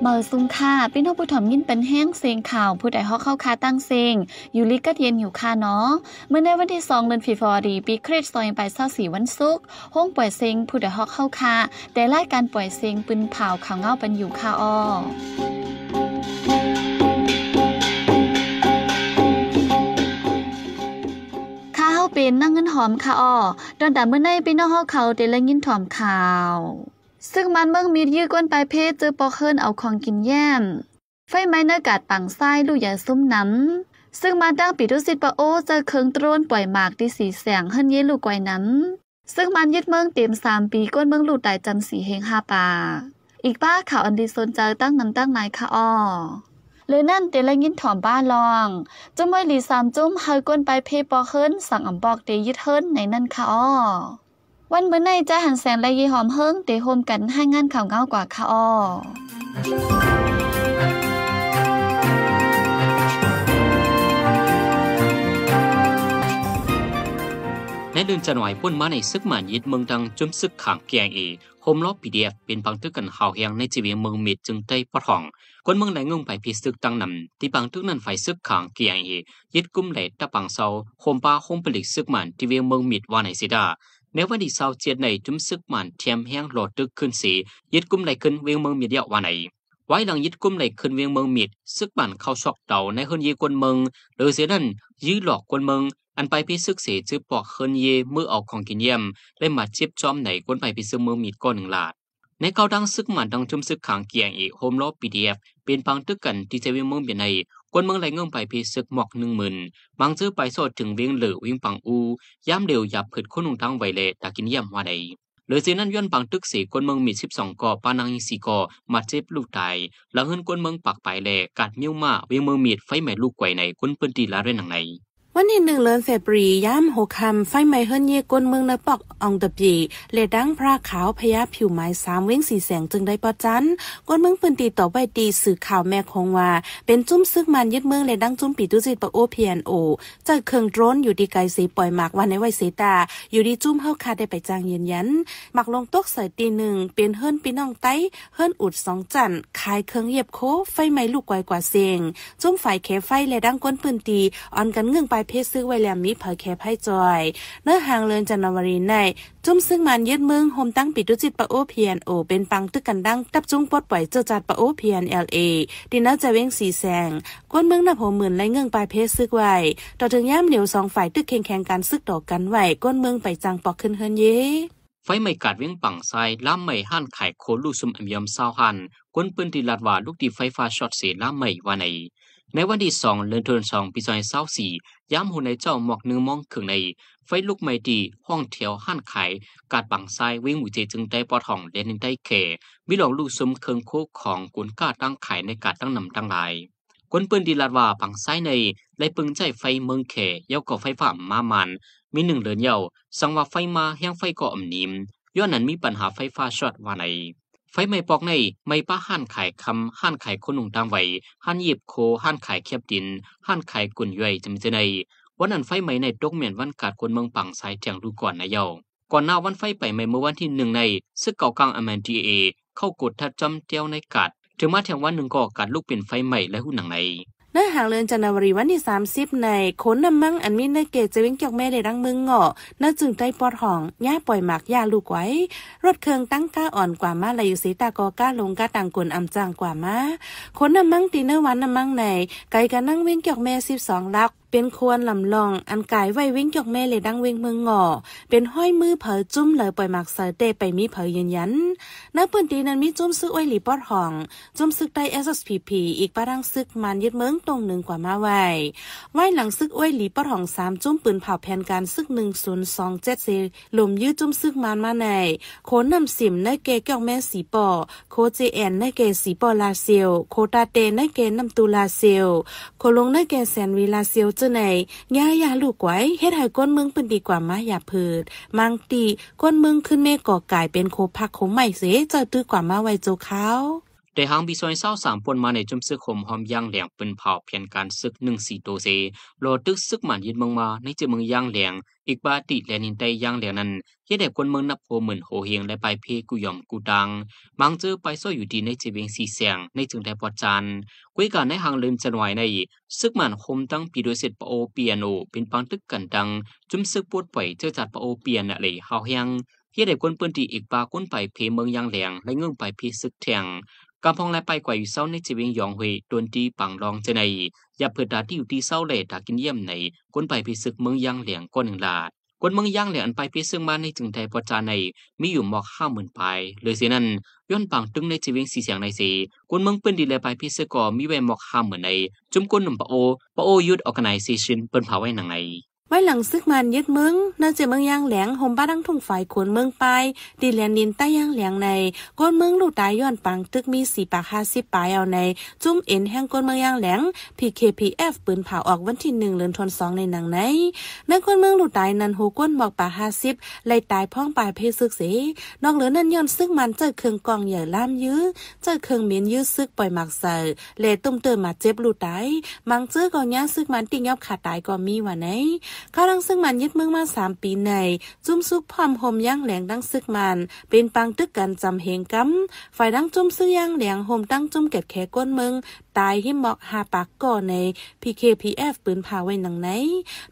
เมื่อซุงค่าพี่น้องผู้ถ่อมยินเป็นแห้งเสียงข่าวผู้ใดฮอกเข้าคาตั้งเสียงอยู่ลิกัดเย็นอยู่ค่าเนาะ เมื่อในวันที่สองเดือนฟีฟอรีปีคริสต์ศเศราสี่วันศุกร์ห้องป่วยเสียงผู้ใดฮอกเข้าคาแต่ไล่การป่วยเสียงปืนเผาข่าวเงาเป็นอยู่ค่าอ้อเนนั่งเงินหอมค่ะอ้อดอนดาเมื่อในไปน้องเขาเขาเตละยินถ่อมข่าว ซึ่งมันเมื่อมีดยื้อก้นปลายเพศเจอปอเคินเอาของกินแย้มไฟไม้เนื้อกาดปังไส้ลูกยาซุ้มนั้น ซึ่งมาดังปิดุสิตปะโอเจอเคิงตรนปล่อยหมากที่สีแสงเฮินเยลูกไกวนั้น ซึ่งมันยึดเมืองเต็มสามปีก้นเมืองลูกตายจำสีเฮงห้าปาอีกป้าข่าวอันดีโซนเจอตั้งน้ำตั้งนายค่ะอ้อเลยนั่นเตลงยินถอมบ้านลองจมวยหลีสามจุ้มเฮากวนไปเพปอเฮิรนสั่งอ่ำบอกเตยิดเฮิรนในนั่นค่ะอ้อวันเมื่อในจะหันแสงและยีหอมเฮิงเตโฮมกันให้งานข่าวเงากว่าค่ะอ้อในเดือนจันวายพุ่นมาในซึกหมันยิดเมืองดังจุ้มซึกขังเกียงเอโฮมลบ PDF เป็นบางทึกกันข่าวแหงในจีวีเมืองมิดจึงได้ปะทอง คนเมืองไหนงงไปพิสึกตั้งนำที่บางทึกนั้นไฟซึกขางเกียงเอยึดกุ้มเหลตตะปังเซาโคมปาโฮมผลิตซึกมันที่เวียงเมืองมิดว่าไหนสิดาในวันที่เศร้าเจียดในจุมซึกมันเทียมแห้งหลอดตึกขึ้นสียึดกุ้มเหลขึ้นเวียงเมืองมิดเดียวว่าไหนไว้หลังยึดกุ้มในคืนเวียงเมืองมิดซึกบันเข้าชอกเต่าในเฮือนเยกวนเมือง หรือเสียนั่นยื้อหลอกกวนเมืองอันไปพิซึกเสชื่อปอกเฮือนเยเมื่อออกของกินเยี่ยมได้มาชิบจอมไหนกวนไปพิซึกเมืองมิดก้อนหนึ่งลาด ในเกาดังซึกหมันดังชุมซึกขางเกียงเอกโฮมล็อปีดีเอฟเป็นพังตึกกันที่เซเวียงเมืองเบียนในกวนเมืองไหลเงื่อนไปพิซึกหมอกหนึ่งหมื่นบางซื้อไปสอดถึงเวียงเหลือวิ่งปังอูย้ำเดียวหยับผิดคนหนุ่งทางไวเลตากินเยี่ยมว่าใดเลยซีนั้นย้อนปังตึกสีคนเมืองมีสิบสองกอปานังสี่กอมาเจ็บลูกตายแล้วเฮินคนเมืองปักไปแลกัดเมี้ยวมาเวียงเมืองมีดไฟแหม่ลูกไกวในคนพื้นที่ละเร่หนังในวันที่หนึ่งเลือนเฟบรีย่ามหกคำไฟไหม้เฮิรนเยกวนเมืองนปอกอองตะปีเลดังพระขาวพยาผิวไม้สามเว้งสีแสงจึงได้ปอจันกวนเมืองปืนตีต่อไปตีสื่อข่าวแม่คงว่า เป็นจุ้มซึกมันยึดเมืองเลดังจุ้มปีตุจิตปะโอเพียนโอจากเครื่องโดรนอยู่ดีไกลสีปล่อยหมากวันในไวเสตาอยู่ดีจุ้มเฮาคาได้ไปจางเย็นยันหมักลงตกใส่ตีหนึ่งเปลี่ยนเฮิรนปีน้องไต้เฮิรนอุดสองจันขายเครื่องเย็บโคไฟไหม้ลูกไกวกว่าเสียงจุ้มฝ่ายเคไฟเลดังกวนปืนตีอ่อนกันเงื่องไปเพศซึกไวแลมมีเผยแคปให้จอยเนื้อหางเลินจันนวรีใน จุ้มซึ่งมันยึดมืองโฮมตั้งปิดดุจิตปะโอเพียนโอ เป็นปังตึกกันดัง ตับจุ้งปดปล่อยเจ้าจัดปะโอเพียนเอลเอดินเนจะเว้งสีแสงก้นเมืองนับหัวหมื่นไรเงื่องปลายเพศซึกไวต่อถึงย่ามเหนียวสองฝ่ายตึกแข่งแข่งกันซึกต่อกันไหวก้นเมืองไปจังปอกขึ้นเฮินเย่ไฟไหม้กัดเวียงปังไซล้ามไหม้ห้านไข่โคลูซุมอมยมซาวฮาหันก้นปืนตีลัดว่าลูกตีไฟฟ้าช็อตเสียล้ามไหม้วันไหนในวันที่สองเดือนธันวาคมปีสองพันสิบสี่ ย้ำหุ่นในเจ้าหมอกนึงมองขึงใน ไฟลุกไม้ดี ห้องแถวห้านไข่ กาดบังไซวิ่งหุ่่เจจึงได้ปอดห้องเลนนได้เขมิหลองลูกซุ้มเคืองโคกของกุนก้าตั้งไข่ในกาดตั้งนำตั้งหลายคนปืนดีลาดว่าปังไซในไล่ปึงใจไฟเมืองเขเย้าก่อไฟฝ่ามามัน มีหนึ่งเดือนเย้าสังว่าไฟมาแห้งไฟก่ออมนิมย้อนนั้นมีปัญหาไฟฟ้าช็อตว่าในไฟไหม้ปอกใน ไม่ป้าห้านขายคำห้านขายคนหนุ่มตามไหวห้านหยิบโคห้านขายแคบดินห้านขายกุ่นย่อยจำเจในวันนั้นไฟไหม้ในตกเหมียนวันกาดคนเมืองปังสายเถียงดูก่อนนยเยาก่อนหน้าวันไฟไปไหม้เมื่อวันที่หนึ่งในซึกเก่ากลางอเมนดีเอเข้ากดทัดจำเตียวในกาดถึงมาเถียงวันหนึ่งก่อกาดลูกเป็นไฟไหม้และหุ่นหนังในเนื้อหาเรื่องจันนวรีวันที่สามสิบในโคนนำมังอันมีเนเกตจะวิ่งเกี่ยวแม่ได้รังมึงเงาะน่าจึงใจปอดห้องย่าปล่อยหมากย่าลูกไว้ รถเครื่องตั้งก้าอ่อนกว่ามาลายุสีตากอก้าลงก้าต่างกวนอำจางกว่ามาโคนนำมังตีเนื้อวันน้ำมังใน ไกลกันนั่งวิ่งเกี่ยวแม่สิบสองลักเป็นควรลำลองอันกายไว้วว้งยกแม่เลยดังเว้งเมืองหงอเป็นห้อยมือเผอจุ้มเลยปล่อยหมักเสเตไปมีเผยยืนยันเนื้อปืนตีนั้นมีจุ้มซึ้อ้อยหลีปอดห่องจุ้มซึกไตเอสสพีพีอีกปารังซึกมันยึดเมืองตรงหนึ่งกว่ามาไว้ไว้หลังซึกอ้อยหลีปอดห่องสามจุ้มปืนเผาแผ่นการซึกหนึ่งศูนย์สองเจ็ดเซลมยืดจุ้มซึกมันมาในโคนนำสิมในเกเกแม่สีปอโคเจแอนในเกสีปอลาเซลโคตาเตในเกน้ำตูลาเซลโคลงในเกแซนวีลาเซลเจะไหนย่ายาลูกไว้เฮ็ดให้ก้นเมืองป็นดีกว่ามาอย่าเพิด มังตีก้นเมืองขึ้นเมฆก่อกายเป็นโคพักโคใหม่เสจะตื้อกว่ามาไว้โจเขาแต่หางบีซอยเศร้าสามปนมาในจุมซึกขมหอมย่างแหลงเป็นเผาเพียนการซึกหนึ่งสี่โตเซ รอตึกซึกหมันยินเมืองมาในจเมืองย่างแหลงอีกบาติและนินไตย่างแหลงนั้นเฮเด็กคนเมืองนับโพหมื่นโหเฮียงและไปเพกุยอมกูดัง มังเจอไปซ้อยอยู่ดีในจีเวงสีแสงในจึงแด่พอจันกุยกันในหางลืมจันไวในซึกหมันคมตั้งปีโดยเสร็จปะโอเปียโน เป็นปังตึกกันดังจุมซึกปวดป่วยเจอจัดปะโอเปียนอะไรเฮาแฮงเฮ็ดใหคนเปิ้นตีอีกปาก้นไปเพเมืองย่างแหลงและเงื่งไปเพซึกแทงกำพองและไปกว่าอยู่เศร้าในจีเวียงยองเฮยโดนตีปังรองเจะในยาเพ่ดดาที่อยู่ที่เศร้าเลดากินเยี่ยมในก้นไปพิศึกเมืองย่างเหลียงก้นหนึ่งลาดก้นเมืองย่างเหลียงอันไปพิศึกมาในจึงไทยพอจาในมีอยู่หมอกห้าหมื่นไปเลยเสียนั้นย้อนปังตึงในจีเวียงสีเสียงในสีก้นเมืองเป้นดีแลไปพิศึกก่อมีแวหมอกห้าหมื่นในจุ่มก้นหนุ่มปะโอปะโอยุดออกันเซชันเปิ้นเผาไว้หนังในไว้หลังซึกมันยึดมึงเนื่องจากเมืองย่างแหลงห่มบ้าดังทุ่งฝ่ายขวนเมืองไป ดิแลนดินใต้ย่างแหลงในก้นเมืองลูกตายย้อนปังตึกมีสี่ปากห้าสิบปลายเอาใน จุ้มเอ็นแห่งก้นเมืองย่างแหลง PKPF ปืนเผาออกวันที่หนึ่งเลือนทนสองในหนังไหนในก้นเมืองลูกตายนันหูก้นบอกปากห้าสิบไล่ตายพ้องปลายเพศซึกเสีนอกเหลือนั่นย้อนซึกมันเจอเครื่องกองใหญ่ล่ามยื้อเจอเครื่องเมียนยื้อซึกปล่อยหมักเสอเลตุ้มเติมมาเจ็บลูกตาย มังเจอก่อนย่างซึกมันติ่งยับขาดตายก็มีว่าไหนการังซึ่งมันยึดเมืองมาสามปีใน จุ่มซุกพร้อมหมย่างแหลงดังซึกมันเป็นปังตึกกันจำเหงก๊มฝ่ายดังจุ่มซึ่งย่างแหลงหมตั้งจุ่มเก็บแขก้นเมืองตายหิมบอกหาปากก่อใน PKPF ปืนพาไว้หนังไหน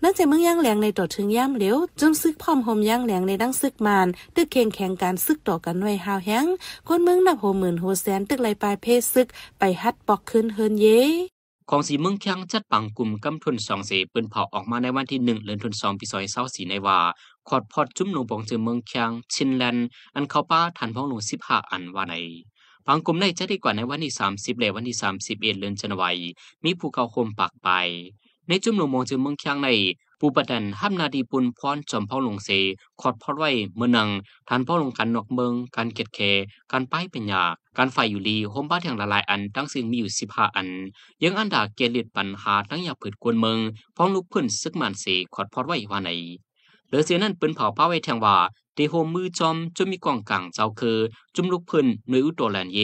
นั่นจะเมืองย่างแหลงในต่อถึงย่ามเหลวจุ่มซึกพร้อมหมย่างแหลงในดังซึกมันตึกแข่งแข่งการซึกต่อกันไว้ฮาวแห้งคนเมืองนับโหหมื่นโวแสนตึกไหลปลายเพศซึกไปฮัดปอกขึ้นเฮินเยของสีเมืองเคียงจัดปังกลุ่มกำทุนสองเสปิ้นเผาออกมาในวันที่หนึ่งเดือนทุนสองปีซอยเศร้าสีในว่าขอดพอดจุ่มหนูปองจือเมืองเคียงชินแลน อันเขาป้าทันพ้องหนูสิบห้าอันว่าในปังกลุ่มได้จะได้กว่าในวันที่สามสิบเลวันที่สามสิบเอ็ดเดือนจันวายมีภูเขาคมปากไป ในจุ่มหนูมองจือเมืองเคียงในปูปดันห้ามนาดีปุนพรจอมพ่อหลวงเสขอดพอดไว้เมือนังทานพ่อหลวงกันนอกเมืองการเกตเคการป้ายเป็นยากการไฟอยู่ลีโฮมบ้านแห่ยงละลายอันตั้งซึ่งมีอยู่สิบห้าอัน ยังอันดาเกลิดปัญหา ทั้งอยาผืดกวนเมืองพ้องลุกพื้นซึกมันเสขอดพอดไว้ว่าไหนเหลือเสียนั่นเป็นเผาป้าไว้แทงว่าตีโฮมมือจอม จุมมีกองกลางเจ้าคือจุมลูกพื้นหน่วยอุตโตแลนเย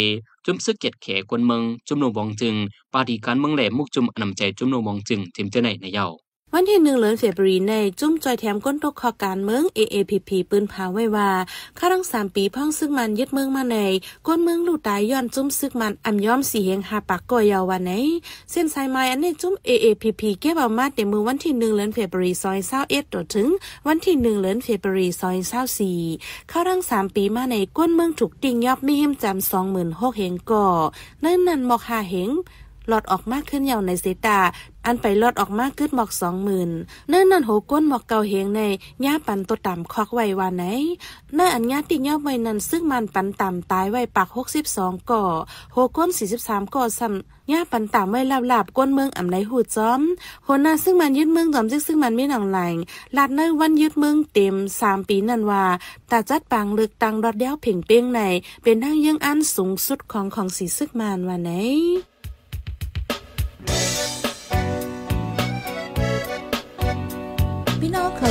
จุมซึกเกียดแขกวนเมืองจุมนวงจึงปาฏิการเมืองแหลมมุกจุมอนำใจจุมนวงจึงเต็มเจในในเย้าวันที่หนึ่งเลือนเฟบรีในจุ้มจอยแถมก้นตกคอการเมือง AAPP ปืนพาไว้ว่าข้ารังสามปีพ่องซึ่งมันยึดเมืองมาในก้นเมืองลู่ตายย้อนจุ้มซึกมันอำย้อมสีเหงหาปากก่อยาววันไหนเส้นสายไม้อันในจุ้ม AAPP เก็บเอามาเต็มมือวันที่หนึ่งเลือนเฟบรีซอยเศร้าเอ็ดต่อถึง วันที่หนึ่งเลือนเฟบรีซอยเศร้าสี่ข้ารังสามปีมาในก้นเมืองถูกติ่งยอบมีหิมจำสองหมื่นหกเหงก่อนั่นนั่นมอกหาเหงหลอดออกมากขึ้นยาวในเซตา อันไปหลอดออกมากขึ้นหมอกสองหมื่นเนื่อนั่นโหก้นหมอกเก่าเฮงในย่าปันตัวต่ำคอกไว้วานไหนเนื่ออันญ่าติย่าไว้นันซึ่งมันปันต่ำตายไวปากหกสิบสองก่อ โหก้นสี่สิบสามก่อซ้ำย่าปันต่ำไว้ลาบลาบก้นเมืองอ่ำไหนหูจอมโหน้าซึ่งมันยึดเมืองจอมซึ่งซึ่งมันไม่หนังไหลลาดเนื้อวันยึดเมืองเต็มสามปีนันว่าตาจัดปางลึกตังรอดเดี้วเพ่งเป้งใน เป็นทั้งยังอันสูงสุดของของสีซึกมันวานไหน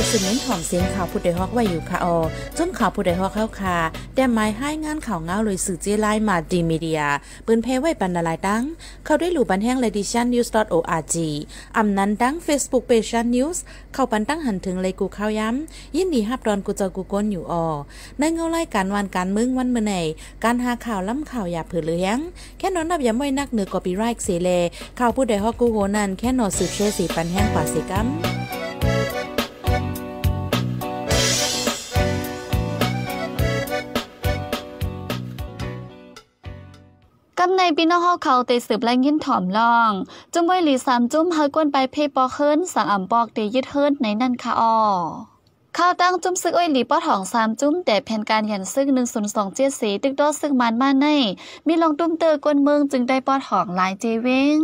อยสืดเน้นหอมเสียงข่าวผู้ใดฮอกไว้อยู่ค่ะออ จนข่าวผู้ใดฮอกเข้าค่ะแต่หมายให้งานข่าวเงาเลยสื่อเจไลมาดีมีเดียปืนเพไว้ปันนลายตั้งเข้าได้หลู่บันแห้งเลดิชันนิวส์ .org อำนั้นดังเฟซบุ๊กเพจชันนิวส์เข้าปันตั้งหันถึงเลยกูข้าวย้ำยินดีฮับดอนกูเจอกูก้นอยู่ออในเงาไล่การวันการมึงวันเมื่อไหการหาข่าวล้ำข่าวอย่าเผือเลี้ยงแค่นอนนับย่าไม่นักเหนือกอปีไรค์เสเลข่าวผู้ใดฮอกกูโหนันแค่นอนสืบเชื่อสีปันแห้งป่าสิกัมกำในปีน้องเขาเขาเตสืบแลงยินถ่อมล่อง จุ้มไว้หลีสามจุ้มเฮากวนไปเพปอเฮิรนสั่งอ่ำปอกเตยึดเฮิรนในนั่นค่ะอ๋อข้าวตั้งจุ้มซึกอ้อยหลีป้อถองสามจุ้ม แต่แผ่นการเห็นซึกหนึ่งศูนย์สองเจ็ดสีตึกดอซึกมันมาใน มีลองตุ้มเตอร์กวนเมืองจึงได้ป้อถองหลายเจเวง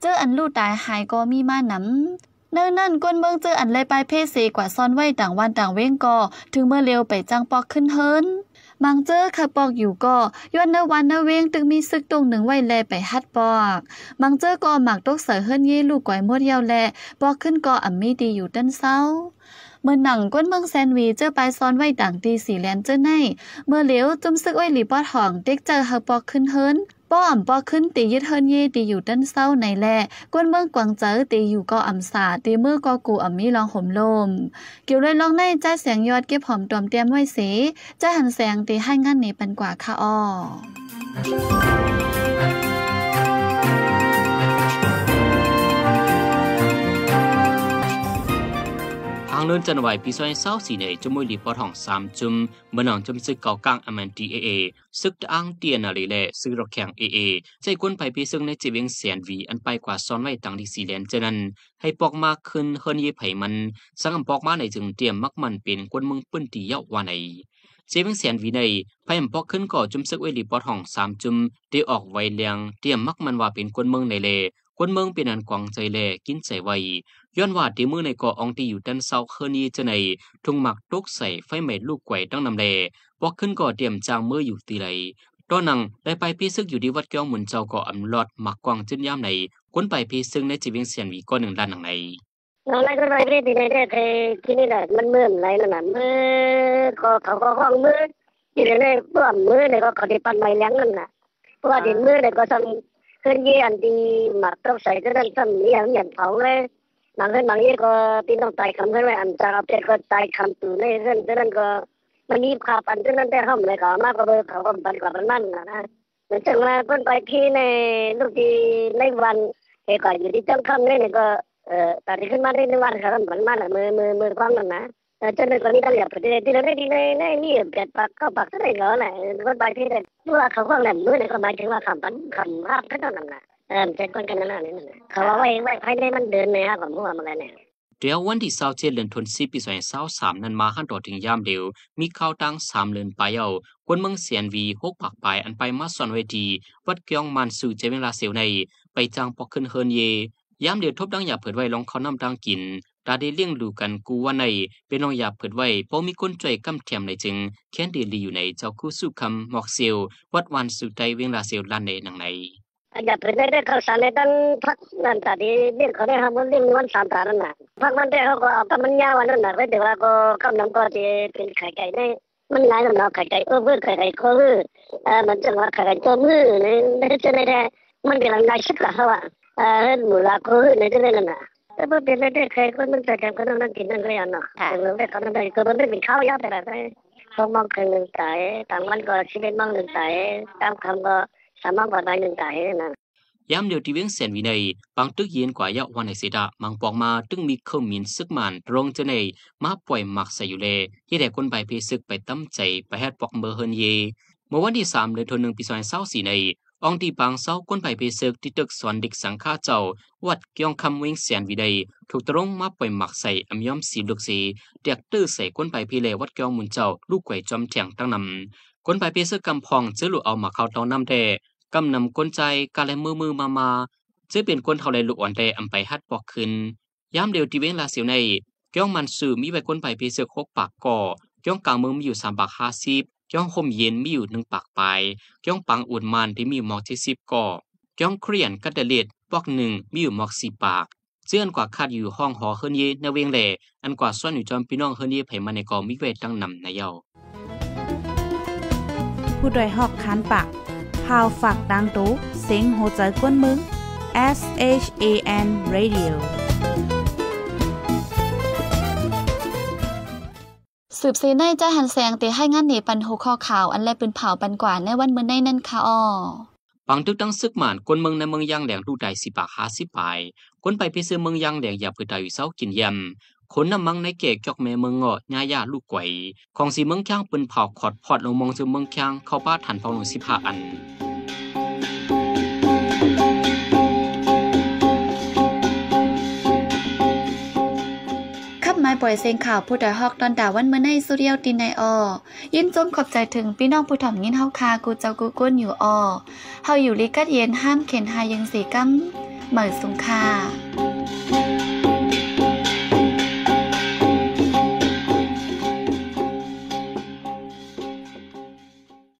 เจออันลู่ตายหายก็มีมาหนำเนิ่นนั่นกวนเมืองเจออันเลยไปเพศสีกว่าซ่อนไว้ต่างวันต่างเว้งก็ถึงเมื่อเร็วไปจังปอกขึ้นเฮิรนบางเจอค่ะปอกอยู่ก็ย้อนในวันเนเวงตึงมีซึกตรงหนึ่งไว้แลไปฮัดปอกบางเจอก็หมักตกเสือเฮิรนเย่ลูกก๋อยมดเยาแลปอกขึ้นก็อ่ำมีดีอยู่ด้านเศร้าเมื่อหนังก้นเมืองแซนวีเจอปลายซ้อนไว้ต่างตีสีแลนเจอในเมื่อเหลียวจุ้มซึกว้หลีปอดห่องเด็กเจอเฮาปอกขึ้นเฮิรนป้ออ่ำป้อขึ้นตียึดเฮินเย่ตีอยู่ด้านเศร้าในแหลกวนเมืองกวางเจอตีอยู่ก็อ่ำสาตีเมื่อก็กูอ่ำมีลองห่มลมเกี่ยวเลยลองในใจเสียงยอดเก็บหอมตอมเตรียมไว้เสใจหันแสงตีให้งันในปันกว่าค่ะอ้อังลุนจันไหวปีซอยเศร้าสีเนจมวยลีปอทองสามจุมบนหนองจมซึกเกากลางอเมนดีเอเอซึกอังเตียนาลีเล่ซึกรถแข่งเอเอใจกวนไปปีซึ่งในจีเวงเสียนวีอันไปกว่าซ้อนไว้ต่างดีสีแลนเจนันให้ปอกมากขึ้นเฮิรนยีไผมันสังอัมปอกมาในจึงเตรียมมักมันเป็นกวนมึงปื้นตีเยาะวาในเสียงเสียนวีในพยมพอกขึ้นก่อจุมซึกไวลีปอทองสามจุมได้ออกไวเลียงเตรียมมักมันว่าเป็นกวนเมืองในเลคนเมืองเป็นอันกวางใจแลกินใจไว้ย้อนว่าที่มือในเกาะอองที่อยู่ด้านเซาเคอนีเจะในทุ่งหมักตกใส่ไฟไหม้ลูกไกวตั้งนำแลอกขึ้นก่อเตรียมจางมืออยู่ตีไรตอนนังได้ไปพิสึกอยู่ที่วัดเกียวหมุนเจ้าเกาออำลอดหมักกวางจึ้นยามในคนไปพิสึกในจีวิงเสียนวีก็หนึ่งด้านหนังในเราไล่ก็ไล่เรื่อดๆเดืไอยๆที่นี่แหละมันเมื่อไรนั่นน่ะเมื่อก็เขาก็ห้องเมื่อที่เรืได้ๆเปื่มเมื่อเลยก็เขาได้ปั้นไม้เลี้ยงนั่นน่ะเพราะว่าเด็นเมื่อเลยก็องขึ้นยี่อันดีมาต้องใส่ก็ได้องทำนี่อย่างเผาเลยบางคนบางยี่ก็ปีน้องตายคำเพื่อนไว้อันจะเอาบเจ็ก็ตายคำตู่ในเรื่องเรื่องก็มันมีขาปันเรื่องนั้นแต่ห้องเลยก็มากกว่าเขาก็ปันกว่าปันมั่นนะเหมือนจังนะเพื่อนไปที่ในลูกที่ในวันเหตุการณ์อยู่ที่จังคำเนี่ก็เออแต่ที่ขึ้นมาได้ในวันเขาก็ปันมั่นเลยมือมือมือควางนั่นนะ ಜನರಿಗೆ ಬಂದಿದ್ದ ಅಲ್ಲಿ ಅಪ್ಪ ದಿನವೇ ได้ดีೇ ನೀ ಪಕ್ಕ ಪಕ್ಕದ ಈಗ ปากು ಬಾಟಿ ನೀವು ಆ ಕವ ನಾನು ನೀವು ಬಾಟಿ ว่าคำปันคำว่าก็ต้องนั่นนะเออจะคนกันนั่นนั่นเขาว่าไว้ไว้ภายในมันเดินในอ่ะผมว่ามันเนี่ยเดี๋ยววันที่27เดือนธันวาคมปี2023นั้นมาขั้นต่อถึงยามเดียวมีข่าวตั้งสเมเลนไปเอาคนเมืองเสียนวีกปากปลายอันไปมาซ่อนเวทดีวัดเกียงมันสู่เจิงลาเซียใน ไปจางปอกขึ้นเฮินเย ยามเดียวทบดังอย่าเผิดไว้ลองเขาน้ำดังกินตาได้เลี้ยงดูกกันกูว่าในเป็นน้องยาเผิดไว้เพราะมีคนจ่วยกำเทียมในจึงแค้นเดลีอยู่ในเจ้าคู่สู้คำหมอกเซลวัดวันสุดใจเวียงลาเซลลานในหนังในอย่าเป็นได้เขาสารในตั้งพักนั่นตาดีเลี่ยงเขาได้ทำเลี่ยงวันสามตานั่นน่ะพักมันได้เขาก็เอากำมันยาวันนั่นน่ะไว้ี๋ยวราก็กำน้ำก็จะเป็นไข่ไก่ได้มันหลายลำเนาไข่ไก่เออเพื่อไข่ไก่คอเออเออมันจะว่าไข่ไก่ตัวมือในในจะในแท้มันเกำลังไดสชกดะเขาอ่ะเออหมูลาคอเออในจะในนั่นน่ะแต่เมื่อเป็นได้ใครกนมันแต่แกมก็นั่งนั่งกินนั่งเรียนเนาะแต่เราได้เขานม่งไดก็มันไม่เป็นข้าวยากแต่ละได้สองมองคร่หนึ่งไายตามวันก็ชีวิตมองหนึ่งไายตามคำก็สามมองผ่าด้หนึ่งไายนะย้ำเดียวที่เวียงเสียนวินัย บางตึกเย็นกว่าเยาวันในเสดามังปองมาตึงมีเข้ามินซึกมันรงเจเนยมาปล่อยหมักใส่อยู่เลยี่แต่คนใบเพศึกไปตั้มใจไปแฮดปอกเมอเฮนเย เมื่อวันที่สามเดือนธันวาคมปีสองพันสิบสี่ในองที่บางเศร้าก้นไปเพเซกที่ตึกสอนดิกสังฆาเจ้า วัดเกี่ยงคำวิ่งเสียนวิได ถูกตรงมาปล่อยหมักใส่อมยอมสีลูกสีเด็กตื้อใส่ก้นไปพีเลวัดเกี่ยงมุนเจ้าลูกไก่จอมแถงตั้งนำก้นไปเพเซกกำพองเจ้าลูกเอามาเข้าเตงน้ำแทกำนำก้นใจกาเลมือมือมามาเจ้าเป็นคนเท่าไรลูกอ่อนแทอำไปฮัดปอกขึ้นย้ำเดียวทีเว้งลาเสียวในเกี่ยงมันสื่อมีไว้ก้นไปเพเซกหกปากก่อเกี่ยงกลางมือมีอยู่สามปากห้าสิบจ้องคมเย็นมีอยู่หนึ่งปากไปยจ้องปังอุ่นมันที่มีหมอกที่สิบก่อจ้องเครียนกัดเดเลดปอกหนึ่งมีอยู่หมอกสี่ปากเสื่อนกว่าคาดอยู่ห้องหอเฮือนเยในเวียงแหล่อันกว่าส่วนอยู่จอมพี่น้องเฮือนเยไผมาในกองมิเวตั้งนำในเยาผู้ดยหอกคันปากพาวฝากดังตู้เสียงโหใจกวนมึง S H A N Radio สืบเีในใจหันแสงเตะให้งานเหนปันหูคอข่าวอัน แลปืนเผาปันกว่าในวันเมื่อในนั่นค่ะอ้อปังตึกตั้งซึกหมานคนเมืองในเมืองยางแหลงดูใดสิปากหาสิปาย คนไปพิซื่อเมืองยางแหลงอย่าเพื่อใดอยู่เศร้ากินยำคนน้ำมังในเกกจอกเมเมืองเงาะญาญาลูกไกว ของสีเมืองแข้งงปืนเผาขอดพอดลงมองซึมเมืองแข้งเข้าป้าถันเผาหนุ่มสิบห้าอันยเซงข่าวผู้ดอยฮอกตอนดาวันเมื่อในสุเรียวตินในออ ยินจมขอบใจถึงพี่น้องผู้ถ่อมยินเฮาคากูเจ้ากูก้นอยู่ออเฮาอยู่ลิกัดเย็นห้ามเข็นหายังสีกั้มเหมือสุงคา